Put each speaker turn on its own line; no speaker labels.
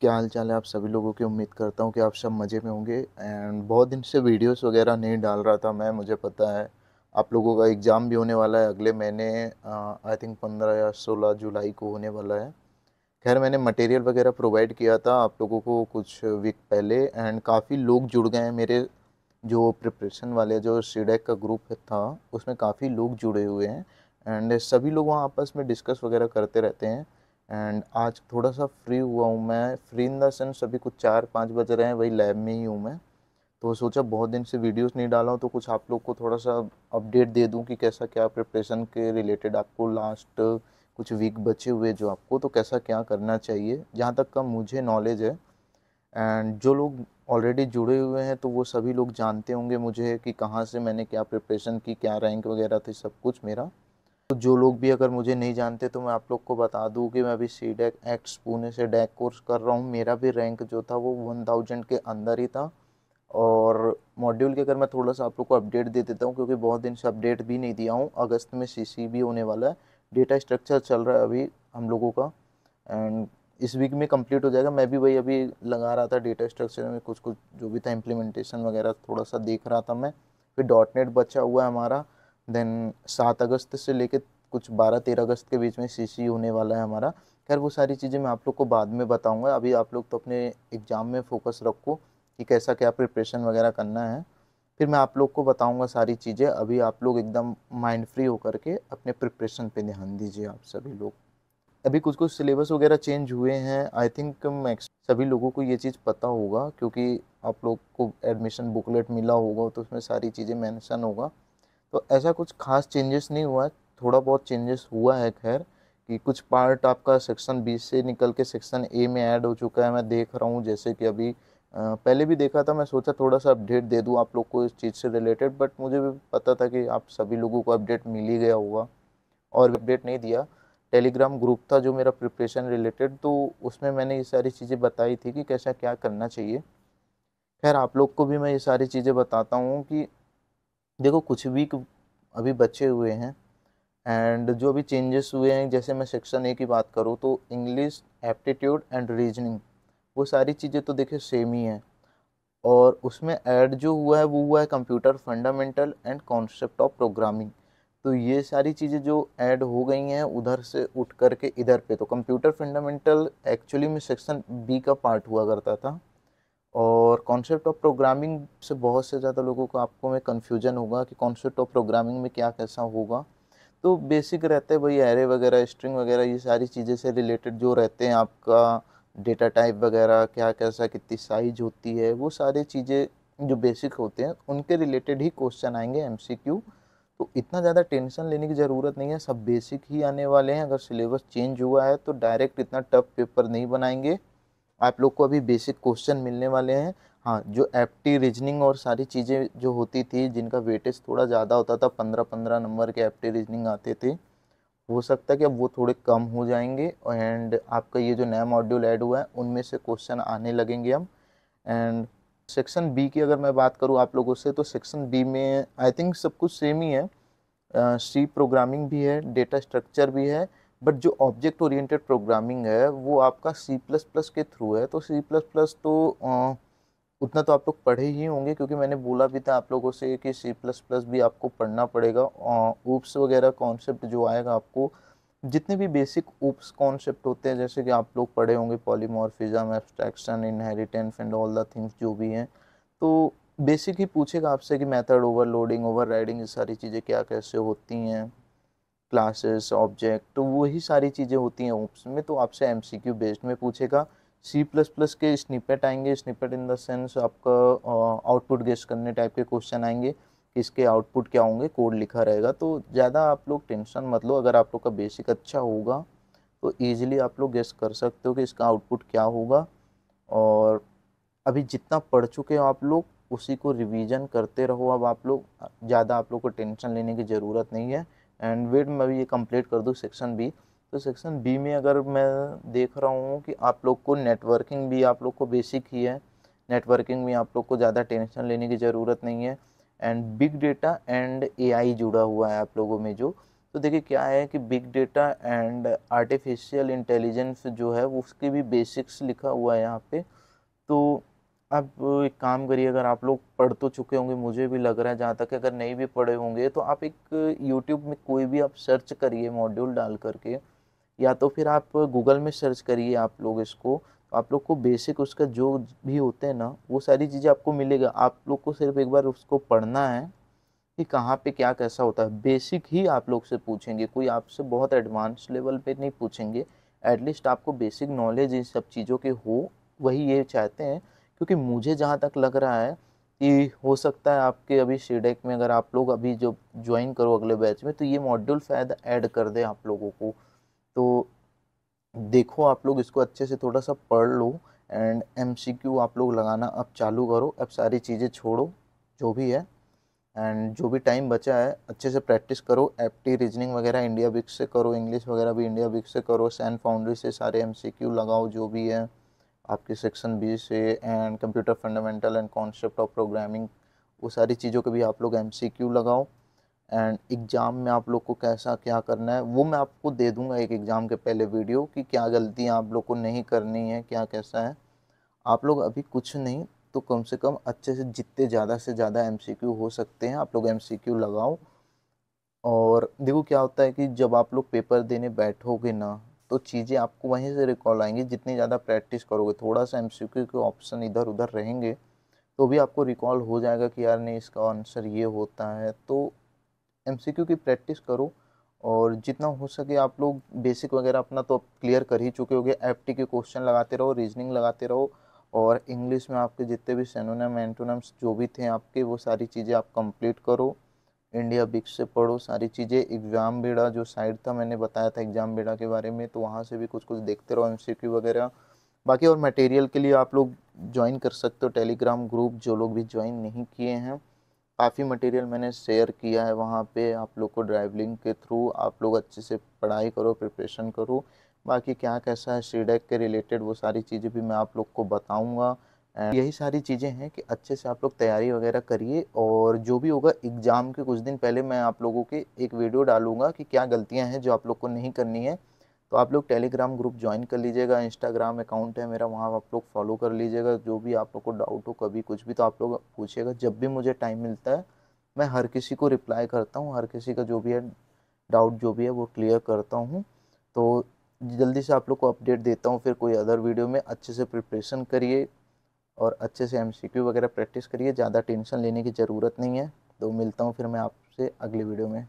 क्या हाल चाल है आप सभी लोगों की उम्मीद करता हूँ कि आप सब मज़े में होंगे एंड बहुत दिन से वीडियोस वगैरह नहीं डाल रहा था मैं मुझे पता है आप लोगों का एग्ज़ाम भी होने वाला है अगले महीने आई थिंक पंद्रह या सोलह जुलाई को होने वाला है खैर मैंने मटेरियल वगैरह प्रोवाइड किया था आप लोगों को कुछ वीक पहले एंड काफ़ी लोग जुड़ गए हैं मेरे जो प्रिपरेशन वाले जो सीडेक e का ग्रुप था उसमें काफ़ी लोग जुड़े हुए हैं एंड सभी लोग वहाँ आपस में डिस्कस वगैरह करते रहते हैं एंड आज थोड़ा सा फ्री हुआ हूँ मैं फ्री इन द सेंस अभी कुछ चार पाँच बज रहे हैं वही लैब में ही हूँ मैं तो सोचा बहुत दिन से वीडियोस नहीं डाला हूँ तो कुछ आप लोग को थोड़ा सा अपडेट दे दूँ कि कैसा क्या प्रिपरेशन के रिलेटेड आपको लास्ट कुछ वीक बचे हुए जो आपको तो कैसा क्या करना चाहिए जहाँ तक का मुझे नॉलेज है एंड जो लोग ऑलरेडी जुड़े हुए हैं तो वो सभी लोग जानते होंगे मुझे कि कहाँ से मैंने क्या प्रिपरेशन की क्या रैंक वगैरह थी सब कुछ मेरा तो जो लोग भी अगर मुझे नहीं जानते तो मैं आप लोग को बता दूँ कि मैं अभी सी डेक एक्ट पुणे से डैक कोर्स कर रहा हूँ मेरा भी रैंक जो था वो वन थाउजेंड के अंदर ही था और मॉड्यूल के अगर मैं थोड़ा सा आप लोग को अपडेट दे देता हूँ क्योंकि बहुत दिन से अपडेट भी नहीं दिया हूँ अगस्त में सी भी होने वाला है डेटा स्ट्रक्चर चल रहा है अभी हम लोगों का एंड इस वीक में कंप्लीट हो जाएगा मैं भी वही अभी लगा रहा था डेटा स्ट्रक्चर में कुछ कुछ जो भी था इम्प्लीमेंटेशन वगैरह थोड़ा सा देख रहा था मैं फिर डॉट नेट बचा हुआ है हमारा देन सात अगस्त से लेकर कुछ बारह तेरह अगस्त के बीच में सी होने वाला है हमारा खैर वो सारी चीज़ें मैं आप लोग को बाद में बताऊँगा अभी आप लोग तो अपने एग्ज़ाम में फोकस रखो कि कैसा क्या प्रिपरेशन वगैरह करना है फिर मैं आप लोग को बताऊँगा सारी चीज़ें अभी आप लोग एकदम माइंड फ्री होकर के अपने प्रिपरेशन पे ध्यान दीजिए आप सभी लोग अभी कुछ कुछ सिलेबस वगैरह चेंज हुए हैं आई थिंक मैक्स सभी लोगों को ये चीज़ पता होगा क्योंकि आप लोग को एडमिशन बुकलेट मिला होगा तो उसमें सारी चीज़ें मैंशन होगा तो ऐसा कुछ खास चेंजेस नहीं हुआ थोड़ा बहुत चेंजेस हुआ है खैर कि कुछ पार्ट आपका सेक्शन बी से निकल के सेक्शन ए में ऐड हो चुका है मैं देख रहा हूँ जैसे कि अभी पहले भी देखा था मैं सोचा थोड़ा सा अपडेट दे दूँ आप लोग को इस चीज़ से रिलेटेड बट मुझे भी पता था कि आप सभी लोगों को अपडेट मिल ही गया होगा और अपडेट नहीं दिया टेलीग्राम ग्रुप था जो मेरा प्रिपरेशन रिलेटेड तो उसमें मैंने ये सारी चीज़ें बताई थी कि कैसा क्या करना चाहिए खैर आप लोग को भी मैं ये सारी चीज़ें बताता हूँ कि देखो कुछ भी अभी बचे हुए हैं एंड जो अभी चेंजेस हुए हैं जैसे मैं सेक्शन ए की बात करूँ तो इंग्लिश एप्टीट्यूड एंड रीजनिंग वो सारी चीज़ें तो देखिए सेम ही हैं और उसमें ऐड जो हुआ है वो हुआ है computer fundamental and concept of programming तो ये सारी चीज़ें जो ऐड हो गई हैं उधर से उठ करके इधर पे तो कंप्यूटर फंडामेंटल एक्चुअली में सेक्शन बी का पार्ट हुआ करता था और कॉन्सेप्ट ऑफ प्रोग्रामिंग से बहुत से ज़्यादा लोगों को आपको में कन्फ्यूजन होगा कि कॉन्सेप्ट ऑफ प्रोग्रामिंग में क्या कैसा होगा तो बेसिक रहता है वही एरे वगैरह स्ट्रिंग वगैरह ये सारी चीज़ें से रिलेटेड जो रहते हैं आपका डेटा टाइप वगैरह क्या कैसा कितनी साइज होती है वो सारी चीज़ें जो बेसिक होते हैं उनके रिलेटेड ही क्वेश्चन आएंगे एम तो इतना ज़्यादा टेंशन लेने की ज़रूरत नहीं है सब बेसिक ही आने वाले हैं अगर सिलेबस चेंज हुआ है तो डायरेक्ट इतना टफ पेपर नहीं बनाएंगे आप लोग को अभी बेसिक क्वेश्चन मिलने वाले हैं हाँ जो एप्टी रीजनिंग और सारी चीज़ें जो होती थी जिनका वेटेज थोड़ा ज़्यादा होता था पंद्रह पंद्रह नंबर के एप्टी रीजनिंग आते थे हो सकता है कि अब वो थोड़े कम हो जाएंगे एंड आपका ये जो नया मॉड्यूल ऐड हुआ है उनमें से क्वेश्चन आने लगेंगे हम एंड सेक्शन बी की अगर मैं बात करूँ आप लोगों से तो सेक्शन बी में आई थिंक सब कुछ सेम ही है सी uh, प्रोग्रामिंग भी है डेटा स्ट्रक्चर भी है बट जो ऑब्जेक्ट ओरिएंटेड प्रोग्रामिंग है वो आपका सी प्लस प्लस के थ्रू है तो सी प्लस प्लस तो आ, उतना तो आप लोग पढ़े ही होंगे क्योंकि मैंने बोला भी था आप लोगों से कि सी प्लस प्लस भी आपको पढ़ना पड़ेगा ऊप्स वगैरह कॉन्सेप्ट जो आएगा आपको जितने भी बेसिक ऊप्स कॉन्सेप्ट होते हैं जैसे कि आप लोग पढ़े होंगे polymorphism abstraction inheritance and all the things जो भी हैं तो बेसिक ही पूछेगा आपसे कि मेथड ओवरलोडिंग राइडिंग ये सारी चीज़ें क्या कैसे होती हैं क्लासेस ऑब्जेक्ट तो वही सारी चीज़ें होती हैं ऑप्शन में तो आपसे एम सी क्यू बेस्ड में पूछेगा सी प्लस प्लस के स्निपेट आएंगे स्निपेट इन द सेंस आपका आउटपुट गेस करने टाइप के क्वेश्चन आएंगे इसके आउटपुट क्या होंगे कोड लिखा रहेगा तो ज़्यादा आप लोग टेंशन मत लो अगर आप लोग का बेसिक अच्छा होगा तो ईजिली आप लोग गेस कर सकते हो कि इसका आउटपुट क्या होगा और अभी जितना पढ़ चुके हो आप लोग उसी को रिवीजन करते रहो अब आप लोग ज़्यादा आप लोग को टेंशन लेने की ज़रूरत नहीं है एंड वेट मैं भी ये कंप्लीट कर दूँ सेक्शन बी तो सेक्शन बी में अगर मैं देख रहा हूँ कि आप लोग को नेटवर्किंग भी आप लोग को बेसिक ही है नेटवर्किंग में आप लोग को ज़्यादा टेंशन लेने की ज़रूरत नहीं है and big data and AI जुड़ा हुआ है आप लोगों में जो तो देखिए क्या है कि big data and artificial intelligence जो है उसके भी बेसिक्स लिखा हुआ है यहाँ पे तो अब एक काम करिए अगर आप लोग पढ़ तो चुके होंगे मुझे भी लग रहा है जहाँ तक अगर नहीं भी पढ़े होंगे तो आप एक यूट्यूब में कोई भी आप सर्च करिए मॉड्यूल डाल करके या तो फिर आप गूगल में सर्च करिए आप लोग इसको तो आप लोग को बेसिक उसका जो भी होते हैं ना वो सारी चीज़ें आपको मिलेगा आप लोग को सिर्फ एक बार उसको पढ़ना है कि कहाँ पे क्या कैसा होता है बेसिक ही आप लोग से पूछेंगे कोई आपसे बहुत एडवांस लेवल पे नहीं पूछेंगे एटलीस्ट आपको बेसिक नॉलेज इन सब चीज़ों के हो वही ये चाहते हैं क्योंकि मुझे जहाँ तक लग रहा है कि हो सकता है आपके अभी शीडेक में अगर आप लोग अभी जो ज्वाइन करो अगले बैच में तो ये मॉड्यूल शायद ऐड कर दे आप लोगों को तो देखो आप लोग इसको अच्छे से थोड़ा सा पढ़ लो एंड एम आप लोग लगाना अब चालू करो अब सारी चीज़ें छोड़ो जो भी है एंड जो भी टाइम बचा है अच्छे से प्रैक्टिस करो एप्टी रीजनिंग वगैरह इंडिया बिक्स से करो इंग्लिश वगैरह भी इंडिया बिक्स से करो सैन फाउंड्री से सारे एम लगाओ जो भी है आपके सेक्शन बी से and computer fundamental and concept of programming वो सारी चीज़ों के भी आप लोग एम लगाओ एंड एग्ज़ाम में आप लोग को कैसा क्या करना है वो मैं आपको दे दूंगा एक एग्ज़ाम के पहले वीडियो कि क्या गलतियाँ आप लोग को नहीं करनी है क्या कैसा है आप लोग अभी कुछ नहीं तो कम से कम अच्छे से जितने ज़्यादा से ज़्यादा एम हो सकते हैं आप लोग एम लगाओ और देखो क्या होता है कि जब आप लोग पेपर देने बैठोगे ना तो चीज़ें आपको वहीं से रिकॉल आएंगी जितनी ज़्यादा प्रैक्टिस करोगे थोड़ा सा एम के ऑप्शन इधर उधर रहेंगे तो भी आपको रिकॉल हो जाएगा कि यार नहीं इसका आंसर ये होता है तो एम की प्रैक्टिस करो और जितना हो सके आप लोग बेसिक वगैरह अपना तो क्लियर कर ही चुके होगे एफ के क्वेश्चन लगाते रहो रीजनिंग लगाते रहो और इंग्लिश में आपके जितने भी सेनोनम एंटोनम्स जो भी थे आपके वो सारी चीज़ें आप कंप्लीट करो इंडिया बिक्स से पढ़ो सारी चीज़ें एग्ज़ाम बेड़ा जो साइड था मैंने बताया था एग्ज़ाम बेड़ा के बारे में तो वहाँ से भी कुछ कुछ देखते रहो एम वगैरह बाकी और मटेरियल के लिए आप लोग ज्वाइन कर सकते हो टेलीग्राम ग्रुप जो लोग भी ज्वाइन नहीं किए हैं काफ़ी मटेरियल मैंने शेयर किया है वहाँ पे आप लोग को ड्राइव लिंक के थ्रू आप लोग अच्छे से पढ़ाई करो प्रिपरेशन करो बाकी क्या कैसा है सीडेक e के रिलेटेड वो सारी चीज़ें भी मैं आप लोग को बताऊँगा यही सारी चीज़ें हैं कि अच्छे से आप लोग तैयारी वगैरह करिए और जो भी होगा एग्ज़ाम के कुछ दिन पहले मैं आप लोगों के एक वीडियो डालूंगा कि क्या गलतियां हैं जो आप लोग को नहीं करनी है तो आप लोग टेलीग्राम ग्रुप ज्वाइन कर लीजिएगा इंस्टाग्राम अकाउंट है मेरा वहाँ आप लोग फॉलो कर लीजिएगा जो भी आप लोग को डाउट हो कभी कुछ भी तो आप लोग पूछिएगा जब भी मुझे टाइम मिलता है मैं हर किसी को रिप्लाई करता हूँ हर किसी का जो भी है डाउट जो भी है वो क्लियर करता हूँ तो जल्दी से आप लोग को अपडेट देता हूँ फिर कोई अदर वीडियो में अच्छे से प्रिपरेशन करिए और अच्छे से एम वगैरह प्रैक्टिस करिए ज़्यादा टेंशन लेने की ज़रूरत नहीं है तो मिलता हूँ फिर मैं आपसे अगली वीडियो में